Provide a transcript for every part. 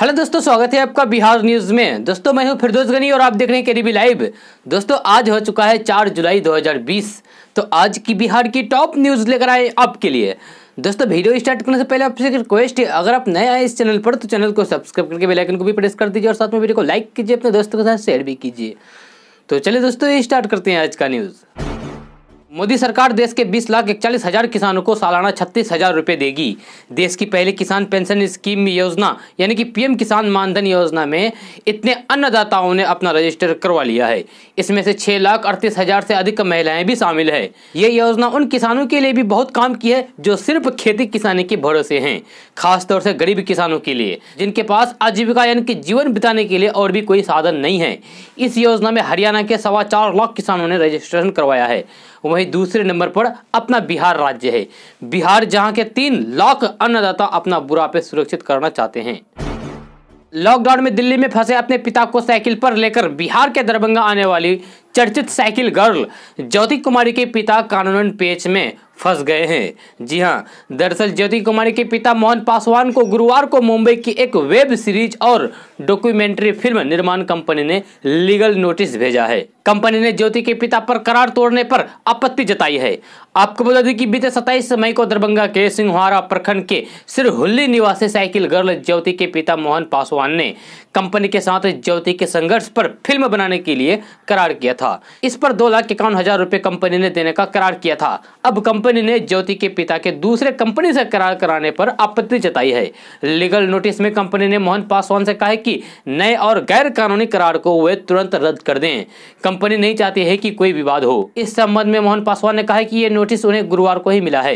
Hello दोस्तों स्वागत है आपका बिहार न्यूज में दोस्तों मैं हूं फिरदोस गनी और आप देख रहे हैं केडीबी लाइव दोस्तों आज हो चुका है 4 जुलाई 2020 तो आज की बिहार की टॉप न्यूज लेकर आए आपके लिए दोस्तों वीडियो स्टार्ट करने से पहले आपसे एक रिक्वेस्ट है अगर आप नए आए इस चैनल पर तो चैनल को सब्सक्राइब करके बेलाइकन को भी प्रेस कर दीजिए और साथ में वीडियो को लाइक कीजिए अपने दोस्तों के साथ शेयर भी कीजिए तो चलिए दोस्तों स्टार्ट करते हैं आज का न्यूज़ मोदी सरकार देश के 20 लाख इकचालीस हजार किसानों को सालाना छत्तीस हजार रुपये देगी देश की पहली किसान पेंशन स्कीम योजना यानी कि पीएम किसान मानधन योजना में इतने अन्नदाताओं ने अपना रजिस्टर करवा लिया है इसमें से छह लाख अड़तीस हजार से अधिक महिलाएं भी शामिल है ये योजना उन किसानों के लिए भी बहुत काम की है जो सिर्फ खेती किसानी के भरोसे है खासतौर से गरीब किसानों के लिए जिनके पास आजीविका यानी कि जीवन बिताने के लिए और भी कोई साधन नहीं है इस योजना में हरियाणा के सवा चार लाख किसानों ने रजिस्ट्रेशन करवाया है वहीं दूसरे नंबर पर अपना बिहार राज्य है बिहार जहां के तीन लाख अन्नदाता अपना पे सुरक्षित करना चाहते हैं लॉकडाउन में दिल्ली में फंसे अपने पिता को साइकिल पर लेकर बिहार के दरभंगा आने वाली चर्चित साइकिल गर्ल ज्योति कुमारी के पिता कानून पेच में फंस गए हैं जी हां दरअसल ज्योति कुमारी के पिता मोहन पासवान को गुरुवार को मुंबई की एक वेब सीरीज और डॉक्यूमेंट्री फिल्म निर्माण कंपनी ने लीगल नोटिस भेजा है कंपनी ने ज्योति के पिता पर करार तोड़ने पर आपत्ति जताई है आपको बता दें कि बीते 27 मई को दरभंगा के सिंहवारा प्रखंड के सिरहुल्ली निवासी साइकिल गर्ल ज्योति के पिता मोहन पासवान ने कंपनी के साथ ज्योति के संघर्ष पर फिल्म बनाने के लिए करार किया था इस पर दो लाख इक्यावन हजार रूपए कंपनी ने देने का करार किया था अब कंपनी ने ज्योति के पिता के दूसरे कंपनी से करार कराने पर आपत्ति जताई है लीगल नोटिस में कंपनी ने मोहन पासवान से कहा है कि नए और गैर कानूनी करार को वे तुरंत रद्द कर दें कंपनी नहीं चाहती है कि कोई विवाद हो इस संबंध में मोहन पासवान ने कहा कि ये नोटिस उन्हें गुरुवार को ही मिला है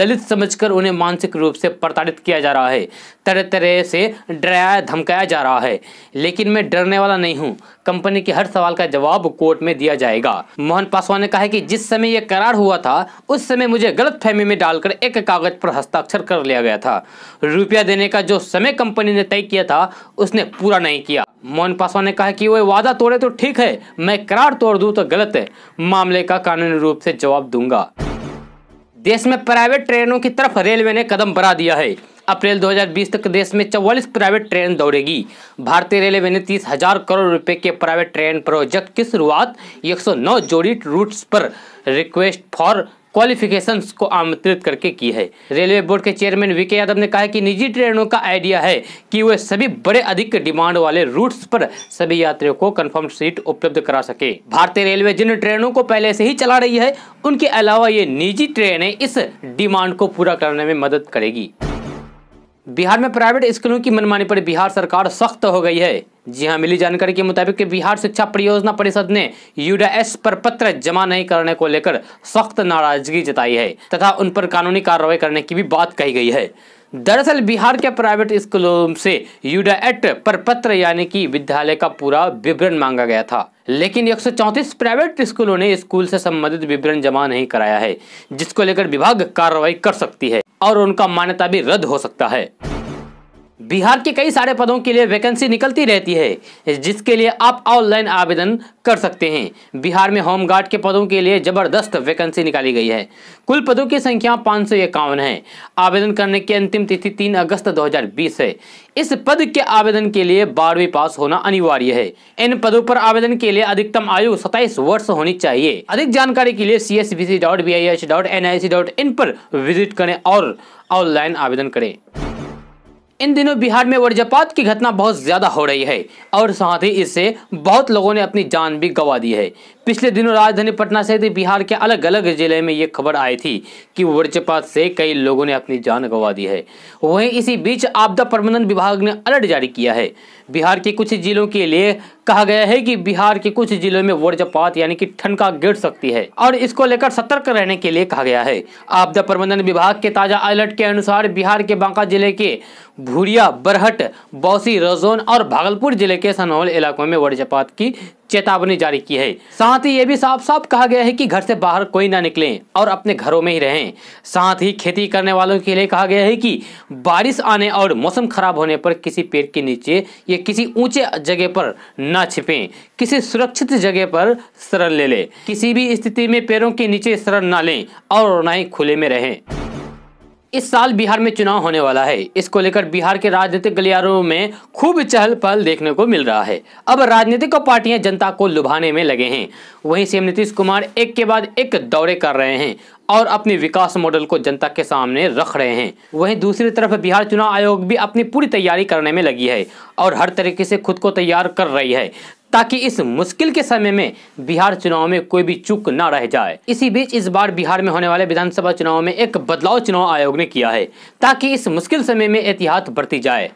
दलित समझकर उन्हें मानसिक रूप से प्रताड़ित किया जा रहा है तरह तरह से डराया धमकाया जा रहा है लेकिन मैं डरने वाला नहीं हूँ कंपनी के हर सवाल का जवाब कोर्ट में दिया जाएगा मोहन पासवान ने कहा कि जिस समय यह करार हुआ था उस समय मुझे गलत फहमी में डालकर एक कागज पर हस्ताक्षर कर लिया गया था रुपया देने का जो समय कंपनी ने तय किया था उसने पूरा नहीं किया मोहन पासवान ने कहा कि वो वादा तोड़े तो ठीक है मैं करार तोड़ दूं तो गलत है मामले का कानूनी रूप से जवाब दूंगा देश में प्राइवेट ट्रेनों की तरफ रेलवे ने कदम बढ़ा दिया है अप्रैल 2020 तक देश में चौवालीस प्राइवेट ट्रेन दौड़ेगी भारतीय रेलवे ने तीस हजार करोड़ रुपए के प्राइवेट ट्रेन प्रोजेक्ट की शुरुआत 109 जोड़ी रूट्स पर रिक्वेस्ट फॉर क्वालिफिकेशन को आमंत्रित करके की है रेलवे बोर्ड के चेयरमैन वीके यादव ने कहा कि निजी ट्रेनों का आइडिया है कि वे सभी बड़े अधिक डिमांड वाले रूट्स पर सभी यात्रियों को कंफर्म सीट उपलब्ध करा सके भारतीय रेलवे जिन ट्रेनों को पहले से ही चला रही है उनके अलावा ये निजी ट्रेनें इस डिमांड को पूरा करने में मदद करेगी बिहार में प्राइवेट स्कूलों की मनमानी पर बिहार सरकार सख्त हो गई है जी हां मिली जानकारी के मुताबिक बिहार शिक्षा परियोजना परिषद ने यूडीएस पर पत्र जमा नहीं करने को लेकर सख्त नाराजगी जताई है तथा उन पर कानूनी कार्रवाई करने की भी बात कही गई है दरअसल बिहार के प्राइवेट स्कूलों से यूडा एक्ट पर पत्र यानी कि विद्यालय का पूरा विवरण मांगा गया था लेकिन एक प्राइवेट स्कूलों ने स्कूल से संबंधित विवरण जमा नहीं कराया है जिसको लेकर विभाग कार्रवाई कर सकती है और उनका मान्यता भी रद्द हो सकता है बिहार के कई सारे पदों के लिए वैकेंसी निकलती रहती है जिसके लिए आप ऑनलाइन आवेदन कर सकते हैं बिहार में होमगार्ड के पदों के लिए जबरदस्त वैकेंसी निकाली गई है कुल पदों की संख्या पाँच सौ इक्यावन है आवेदन करने की अंतिम तिथि तीन अगस्त 2020 है इस पद के आवेदन के लिए बारहवीं पास होना अनिवार्य है इन पदों पर आवेदन के लिए अधिकतम आयु सताइस वर्ष होनी चाहिए अधिक जानकारी के लिए C S B C dot B I H dot N I C dot in पर विजिट करें और ऑनलाइन आवेदन करें इन दिनों बिहार में वज्रपात की घटना बहुत ज़्यादा हो रही है और साथ ही इससे बहुत लोगों ने अपनी जान भी गंवा दी है पिछले दिनों राजधानी पटना सहित बिहार के अलग अलग जिले में ये खबर आई थी कि वज्रपात से कई लोगों ने अपनी जान गंवा दी है वहीं इसी बीच आपदा प्रबंधन विभाग ने अलर्ट जारी किया है बिहार के कुछ जिलों के लिए कहा गया है कि बिहार के कुछ जिलों में वज्रपात यानी कि ठनका गिर सकती है और इसको लेकर सतर्क रहने के लिए कहा गया है आपदा प्रबंधन विभाग के ताजा अलर्ट के अनुसार बिहार के बांका जिले के भूरिया बरहट बौसी रजौन और भागलपुर जिले के सनौल इलाकों में वज्रपात की चेतावनी जारी की है साथ ही ये भी साफ साफ कहा गया है कि घर से बाहर कोई ना निकले और अपने घरों में ही रहें साथ ही खेती करने वालों के लिए कहा गया है कि बारिश आने और मौसम खराब होने पर किसी पेड़ के नीचे या किसी ऊंचे जगह पर न छिपे किसी सुरक्षित जगह पर शरण ले ले किसी भी स्थिति में पेड़ों के नीचे शरण न ले और न ही खुले में रहें इस साल बिहार में चुनाव होने वाला है इसको लेकर बिहार के राजनीतिक गलियारों में खूब चहल पहल देखने को मिल रहा है अब राजनीतिक पार्टियां जनता को लुभाने में लगे हैं वहीं सीएम नीतीश कुमार एक के बाद एक दौरे कर रहे हैं और अपने विकास मॉडल को जनता के सामने रख रहे हैं वहीं दूसरी तरफ बिहार चुनाव आयोग भी अपनी पूरी तैयारी करने में लगी है और हर तरीके से खुद को तैयार कर रही है ताकि इस मुश्किल के समय में बिहार चुनाव में कोई भी चूक न रह जाए इसी बीच इस बार बिहार में होने वाले विधानसभा चुनाव में एक बदलाव चुनाव आयोग ने किया है ताकि इस मुश्किल समय में एहतियात बरती जाए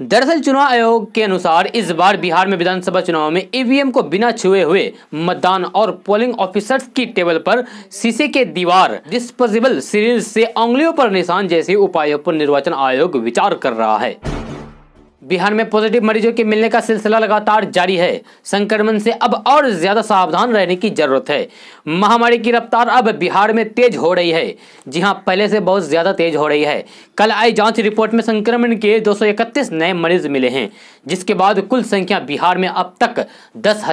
दरअसल चुनाव आयोग के अनुसार इस बार बिहार में विधानसभा चुनाव में ईवीएम को बिना छुए हुए मतदान और पोलिंग ऑफिसर्स की टेबल पर शीशे के दीवार डिस्पोजेबल सीरीज से उंगलियों पर निशान जैसे उपायों पर निर्वाचन आयोग विचार कर रहा है बिहार में पॉजिटिव मरीजों के मिलने का सिलसिला लगातार जारी है संक्रमण से अब और ज्यादा सावधान रहने की जरूरत है महामारी की रफ्तार अब बिहार में तेज हो रही है जी हां पहले से बहुत ज्यादा तेज हो रही है कल आई जांच रिपोर्ट में संक्रमण के 231 नए मरीज मिले हैं जिसके बाद कुल संख्या बिहार में अब तक दस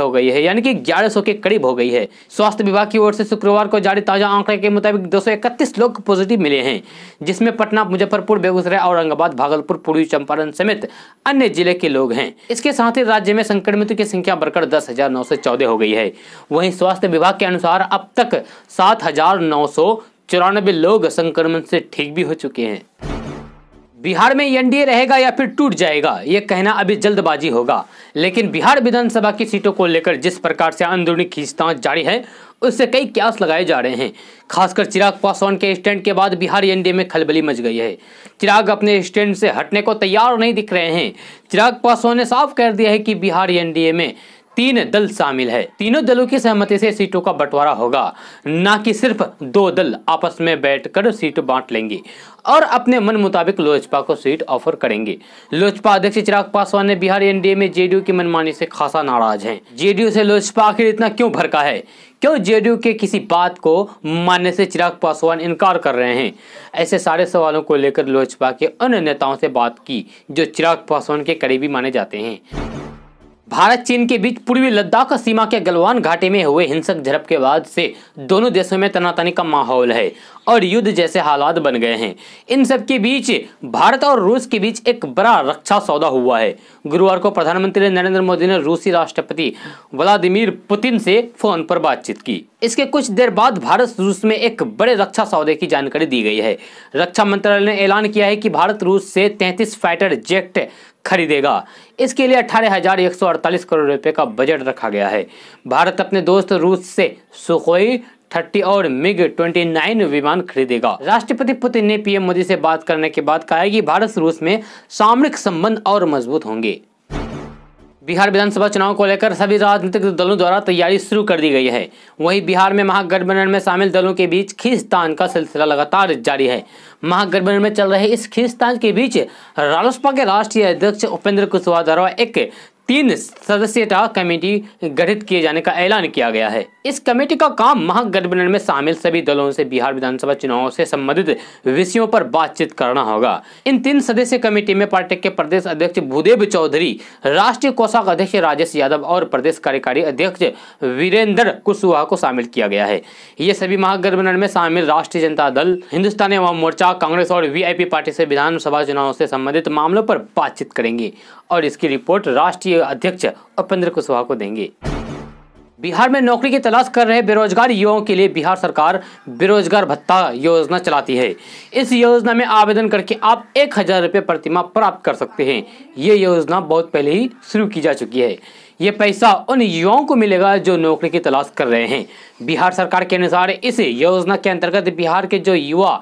हो गई है यानी कि ग्यारह के करीब हो गई है स्वास्थ्य विभाग की ओर से शुक्रवार को जारी ताजा आंकड़े के मुताबिक दो लोग पॉजिटिव मिले हैं जिसमें पटना मुजफ्फरपुर बेगूसराय औरंगाबाद भागलपुर पूर्वी चंपारण समेत अन्य जिले के लोग हैं इसके साथ ही राज्य में संक्रमितों की संख्या बढ़कर दस हजार नौ सौ चौदह हो गई है वहीं स्वास्थ्य विभाग के अनुसार अब तक सात हजार नौ सौ चौरानबे लोग संक्रमण से ठीक भी हो चुके हैं बिहार में एनडीए रहेगा या फिर टूट जाएगा ये कहना अभी जल्दबाजी होगा लेकिन बिहार विधानसभा की सीटों को लेकर जिस प्रकार से अंदरूनी खींचतान जारी है उससे कई क्यास लगाए जा रहे हैं खासकर चिराग पासवान के स्टैंड के बाद बिहार एनडीए में खलबली मच गई है चिराग अपने स्टैंड से हटने को तैयार नहीं दिख रहे हैं चिराग पासवान ने साफ कर दिया है कि बिहार एनडीए में तीन दल शामिल है तीनों दलों की सहमति से सीटों का बंटवारा होगा न कि सिर्फ दो दल आपस में बैठकर सीट बांट लेंगे और अपने मन मुताबिक लोजपा को सीट ऑफर करेंगे लोजपा अध्यक्ष चिराग पासवान ने बिहार एनडीए में जेडीयू की मनमानी से खासा नाराज हैं। जेडीयू से लोजपा आखिर इतना क्यों भरका है क्यों जेडीयू के किसी बात को मानने से चिराग पासवान इनकार कर रहे हैं ऐसे सारे सवालों को लेकर लोजपा के अन्य नेताओं से बात की जो चिराग पासवान के करीबी माने जाते हैं भारत चीन के बीच पूर्वी लद्दाख सीमा के गलवान घाटी में हुए हिंसक झड़प के बाद से दोनों देशों में तनातनी का माहौल है और युद्ध जैसे हालात बन गए हैं इन सब के बीच भारत और रूस के बीच एक बड़ा रक्षा सौदा हुआ है गुरुवार को प्रधानमंत्री नरेंद्र मोदी ने रूसी राष्ट्रपति व्लादिमीर पुतिन से फोन पर बातचीत की इसके कुछ देर बाद भारत रूस में एक बड़े रक्षा सौदे की जानकारी दी गई है रक्षा मंत्रालय ने ऐलान किया है कि भारत रूस से 33 फाइटर जेट खरीदेगा इसके लिए अठारह हजार एक सौ अड़तालीस करोड़ रुपए का बजट रखा गया है भारत अपने दोस्त रूस से सुखोई थर्टी और मिग 29 विमान खरीदेगा राष्ट्रपति पुतिन ने पीएम मोदी से बात करने के बाद कहा कि भारत रूस में सामरिक संबंध और मजबूत होंगे बिहार विधानसभा चुनाव को लेकर सभी राजनीतिक दलों द्वारा तैयारी शुरू कर दी गई है वहीं बिहार में महागठबंधन में शामिल दलों के बीच खींचतान का सिलसिला लगातार जारी है महागठबंधन में चल रहे इस खींचतान के बीच रालोसपा के राष्ट्रीय अध्यक्ष उपेंद्र कुशवाहा द्वारा एक तीन सदस्यता कमेटी गठित किए जाने का ऐलान किया गया है इस कमेटी का काम महागठबंधन में शामिल सभी दलों से बिहार विधानसभा चुनावों से संबंधित विषयों पर बातचीत करना होगा इन तीन सदस्य कमेटी में पार्टी के प्रदेश अध्यक्ष भूदेव चौधरी राष्ट्रीय कोषाक अध्यक्ष राजेश यादव और प्रदेश कार्यकारी अध्यक्ष वीरेंद्र कुशवाहा को शामिल किया गया है ये सभी महागठबंधन में शामिल राष्ट्रीय जनता दल हिंदुस्तानी अवाम मोर्चा कांग्रेस और वी पार्टी से विधानसभा चुनाव से संबंधित मामलों पर बातचीत करेंगे और इसकी रिपोर्ट राष्ट्रीय अध्यक्ष उपेंद्र कुशवाहा को देंगे बिहार में नौकरी की तलाश कर रहे बेरोजगार युवाओं के लिए बिहार सरकार बेरोजगार भत्ता योजना चलाती है इस योजना में आवेदन करके आप एक हजार रुपये प्रतिमा प्राप्त कर सकते हैं ये योजना बहुत पहले ही शुरू की जा चुकी है ये पैसा उन युवाओं को मिलेगा जो नौकरी की तलाश कर रहे हैं बिहार सरकार के अनुसार इस योजना के अंतर्गत बिहार के जो युवा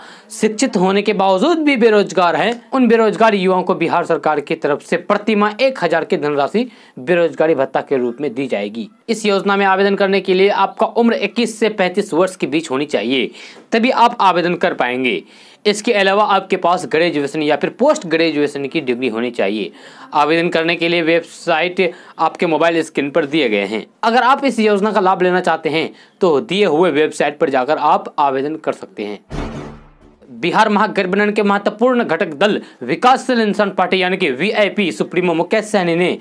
शिक्षित होने के बावजूद भी बेरोजगार हैं उन बेरोजगार युवाओं को बिहार सरकार की तरफ से प्रति माह एक हजार की धनराशि बेरोजगारी भत्ता के रूप में दी जाएगी इस योजना में आवेदन करने के लिए आपका उम्र इक्कीस से पैंतीस वर्ष के बीच होनी चाहिए तभी आप आवेदन कर पाएंगे इसके अलावा आपके पास ग्रेजुएशन या फिर पोस्ट ग्रेजुएशन की डिग्री होनी चाहिए आवेदन करने के लिए वेबसाइट आपके मोबाइल स्क्रीन पर दिए गए हैं अगर आप इस योजना का लाभ लेना चाहते हैं तो दिए हुए वेबसाइट पर जाकर आप आवेदन कर सकते हैं बिहार महागठबंधन के महत्वपूर्ण घटक दल विकासशील इंसान पार्टी यानी कि वीआईपी सुप्रीमो मुकेश सहनी ने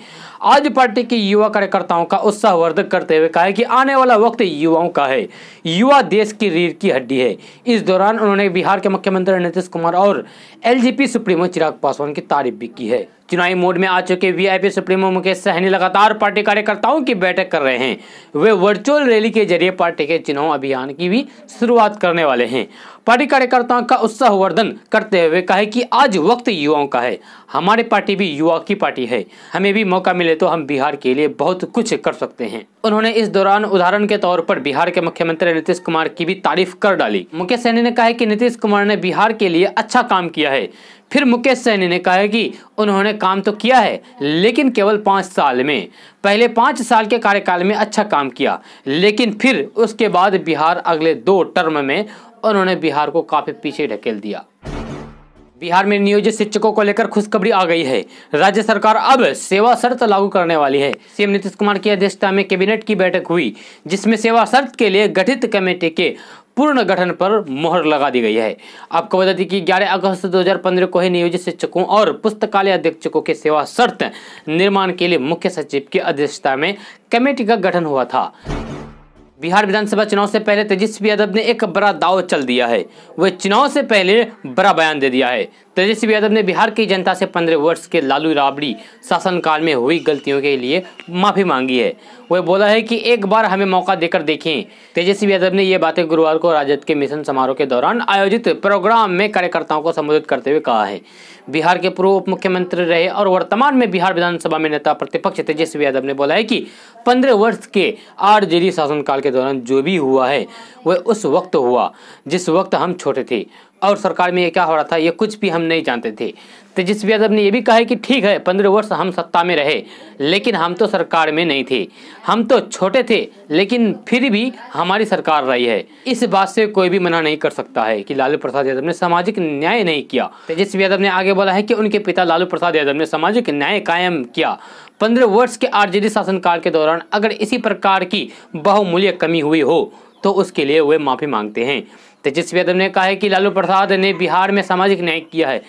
आज पार्टी के युवा कार्यकर्ताओं का वर्धक करते हुए कहा कि आने वाला वक्त युवाओं का है युवा देश की रीढ़ की हड्डी है इस दौरान उन्होंने बिहार के मुख्यमंत्री नीतीश कुमार और एलजीपी सुप्रीमो चिराग पासवान की तारीफ भी की है चुनावी मोड में आ चुके वीआईपी सुप्रीमो मुकेश सहनी लगातार पार्टी कार्यकर्ताओं की बैठक कर रहे हैं वे वर्चुअल रैली के जरिए पार्टी के चुनाव अभियान की भी शुरुआत करने वाले हैं पार्टी कार्यकर्ताओं का उत्साहवर्धन करते हुए कहा कि आज वक्त युवाओं का है हमारे पार्टी भी युवा की पार्टी है हमें भी मौका मिले तो हम बिहार के लिए बहुत कुछ कर सकते हैं उन्होंने इस दौरान उदाहरण के तौर पर बिहार के मुख्यमंत्री नीतीश कुमार की भी तारीफ कर डाली मुकेश सहनी ने कहा कि नीतीश कुमार ने बिहार के लिए अच्छा काम किया है फिर मुकेश सहनी ने कहा कि उन्होंने काम तो किया है लेकिन केवल पाँच साल में पहले पाँच साल के कार्यकाल में अच्छा काम किया लेकिन फिर उसके बाद बिहार अगले दो टर्म में और उन्होंने बिहार को काफ़ी पीछे ढकेल दिया बिहार में नियोजित शिक्षकों को लेकर खुशखबरी आ गई है राज्य सरकार अब सेवा शर्त लागू करने वाली है सीएम नीतीश कुमार की अध्यक्षता में कैबिनेट की बैठक हुई जिसमें सेवा शर्त के लिए गठित कमेटी के पूर्ण गठन पर मोहर लगा दी गई है आपको बता दें कि 11 अगस्त 2015 को ही नियोजित शिक्षकों और पुस्तकालय अध्यक्षकों के सेवा शर्त निर्माण के लिए मुख्य सचिव की अध्यक्षता में कमेटी का गठन हुआ था बिहार विधानसभा चुनाव से पहले तेजस्वी यादव ने एक बड़ा दाव चल दिया है वह चुनाव से पहले बड़ा बयान दे दिया है तेजस्वी यादव ने बिहार की जनता से पंद्रह वर्ष के लालू राबड़ी शासनकाल में हुई गलतियों के लिए माफ़ी मांगी है वह बोला है कि एक बार हमें मौका देकर देखें तेजस्वी यादव ने ये बातें गुरुवार को राजद के मिशन समारोह के दौरान आयोजित प्रोग्राम में कार्यकर्ताओं को संबोधित करते हुए कहा है बिहार के पूर्व उप मुख्यमंत्री रहे और वर्तमान में बिहार विधानसभा में नेता प्रतिपक्ष तेजस्वी यादव ने बोला है कि पंद्रह वर्ष के आरजेडी शासनकाल के दौरान जो भी हुआ है वह उस वक्त हुआ जिस वक्त हम छोटे थे और सरकार में ये क्या हो रहा था ये कुछ भी हम नहीं जानते थे तेजस्वी यादव ने यह भी कहा है कि ठीक है पंद्रह वर्ष हम सत्ता में रहे लेकिन हम तो सरकार में नहीं थे हम तो छोटे थे लेकिन फिर भी हमारी सरकार रही है इस बात से कोई भी मना नहीं कर सकता है कि लालू प्रसाद यादव ने सामाजिक न्याय नहीं किया तेजस्वी यादव ने आगे बोला है कि उनके पिता लालू प्रसाद यादव ने सामाजिक न्याय कायम किया पंद्रह वर्ष के आरजेडी शासनकाल के दौरान अगर इसी प्रकार की बहुमूल्य कमी हुई हो तो उसके लिए वे माफ़ी मांगते हैं तेजस्वी यादव ने कहा है कि लालू प्रसाद ने बिहार में सामाजिक न्याय किया है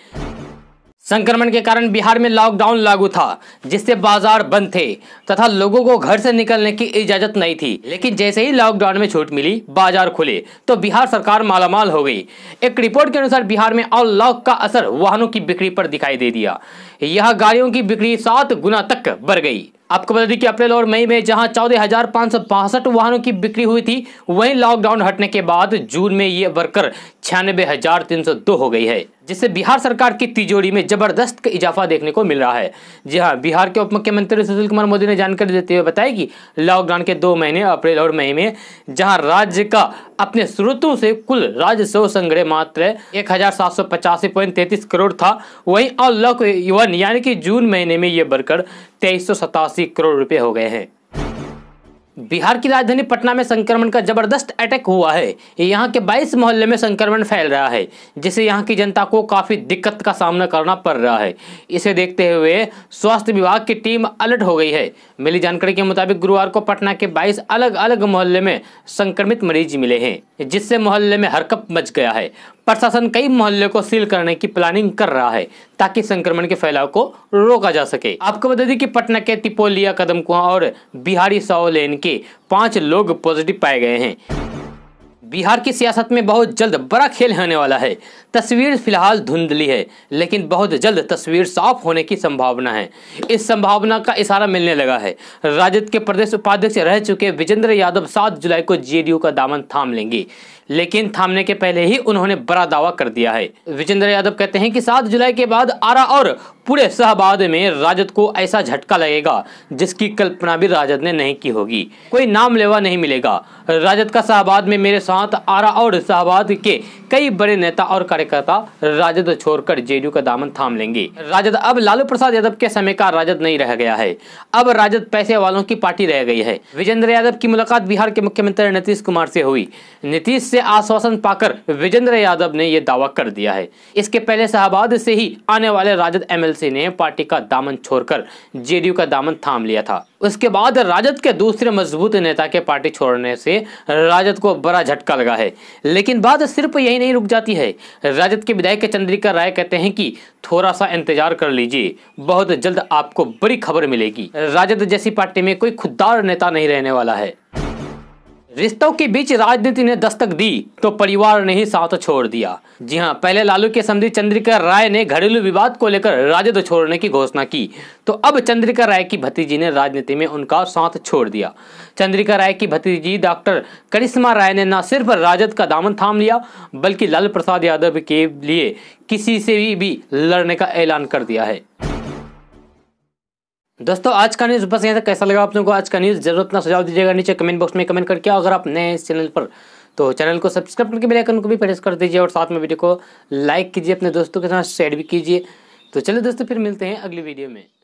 संक्रमण के कारण बिहार में लॉकडाउन लागू था जिससे बाजार बंद थे तथा लोगों को घर से निकलने की इजाजत नहीं थी लेकिन जैसे ही लॉकडाउन में छूट मिली बाजार खुले तो बिहार सरकार मालामाल हो गई एक रिपोर्ट के अनुसार बिहार में अनलॉक का असर वाहनों की बिक्री पर दिखाई दे दिया यह गाड़ियों की बिक्री सात गुना तक बढ़ गई आपको बता दें कि अप्रैल और मई में जहां चौदह हजार सौ बासठ वाहनों की बिक्री हुई थी वहीं लॉकडाउन हटने के बाद जून में ये बढ़कर छियानबे हजार तीन सौ दो हो गई है जिससे बिहार सरकार की तिजोरी में जबरदस्त इजाफा देखने को मिल रहा है जी हाँ बिहार के उप मुख्यमंत्री सुशील कुमार मोदी ने जानकारी देते हुए बताया कि लॉकडाउन के दो महीने अप्रैल और मई में जहां राज्य का अपने स्रोतों से कुल राजस्व संग्रह मात्र एक करोड़ था वहीं अलग यानी कि जून महीने में ये बढ़कर तेईस करोड़ रुपए हो गए हैं बिहार की राजधानी पटना में संक्रमण का जबरदस्त अटैक हुआ है यहाँ के 22 मोहल्ले में संक्रमण फैल रहा है जिससे यहाँ की जनता को काफ़ी दिक्कत का सामना करना पड़ रहा है इसे देखते हुए स्वास्थ्य विभाग की टीम अलर्ट हो गई है मिली जानकारी के मुताबिक गुरुवार को पटना के 22 अलग अलग मोहल्ले में संक्रमित मरीज मिले हैं जिससे मोहल्ले में हरकप मच गया है प्रशासन कई मोहल्ले को सील करने की प्लानिंग कर रहा है ताकि संक्रमण के फैलाव को रोका जा सके आपको बता दें कि पटना के तिपोलिया कदम कुआ और बिहारी साओ लेन के पांच लोग पॉजिटिव पाए गए हैं बिहार की सियासत में बहुत जल्द बड़ा खेल होने वाला है तस्वीर फिलहाल धुंधली है लेकिन बहुत जल्द तस्वीर साफ होने की संभावना है इस संभावना का इशारा मिलने लगा है राजद के प्रदेश उपाध्यक्ष रह चुके विजेंद्र यादव 7 जुलाई को जेडीयू का दामन थाम लेंगे लेकिन थामने के पहले ही उन्होंने बड़ा दावा कर दिया है विजेंद्र यादव कहते हैं कि सात जुलाई के बाद आरा और पूरे शहबाद में राजद को ऐसा झटका लगेगा जिसकी कल्पना भी राजद ने नहीं की होगी कोई नाम लेवा नहीं मिलेगा राजद का शाहबाद में मेरे साथ आरा और शाहबाद के कई बड़े नेता और कार्यकर्ता राजद छोड़कर जेडीयू का दामन थाम लेंगे राजद अब लालू प्रसाद यादव के समय का राजद नहीं रह गया है अब राजद पैसे वालों की पार्टी रह गई है विजेंद्र यादव की मुलाकात बिहार के मुख्यमंत्री नीतीश कुमार से हुई नीतीश से पहले आश्वासन पाकर विजेंद्र यादव ने यह दावा कर दिया है इसके पहले शाहबाद से ही आने वाले राजद एमएलसी ने पार्टी का दामन छोड़कर जेडीयू का दामन थाम लिया था उसके बाद राजद के दूसरे मजबूत नेता के पार्टी छोड़ने से राजद को बड़ा झटका लगा है लेकिन बात सिर्फ यही नहीं रुक जाती है राजद के विधायक चंद्रिका राय कहते हैं कि थोड़ा सा इंतजार कर लीजिए बहुत जल्द आपको बड़ी खबर मिलेगी राजद जैसी पार्टी में कोई खुददार नेता नहीं रहने वाला है रिश्तों के बीच राजनीति ने दस्तक दी तो परिवार ने ही साथ छोड़ दिया जी हाँ पहले लालू के समझी चंद्रिका राय ने घरेलू विवाद को लेकर राजद छोड़ने की घोषणा की तो अब चंद्रिका राय की भतीजी ने राजनीति में उनका साथ छोड़ दिया चंद्रिका राय की भतीजी डॉक्टर करिश्मा राय ने न सिर्फ राजद का दामन थाम लिया बल्कि लालू प्रसाद यादव के लिए किसी से भी, भी लड़ने का ऐलान कर दिया है दोस्तों आज का न्यूज़ बस यहाँ तक कैसा लगा आप लोगों को आज का न्यूज़ जरूर अपना सुझाव दीजिएगा नीचे कमेंट बॉक्स में कमेंट करके अगर आप नए इस चैनल पर तो चैनल को सब्सक्राइब करके बेल आइकन को भी प्रेस कर दीजिए और साथ में वीडियो को लाइक कीजिए अपने दोस्तों के साथ शेयर भी कीजिए तो चलिए दोस्तों फिर मिलते हैं अगली वीडियो में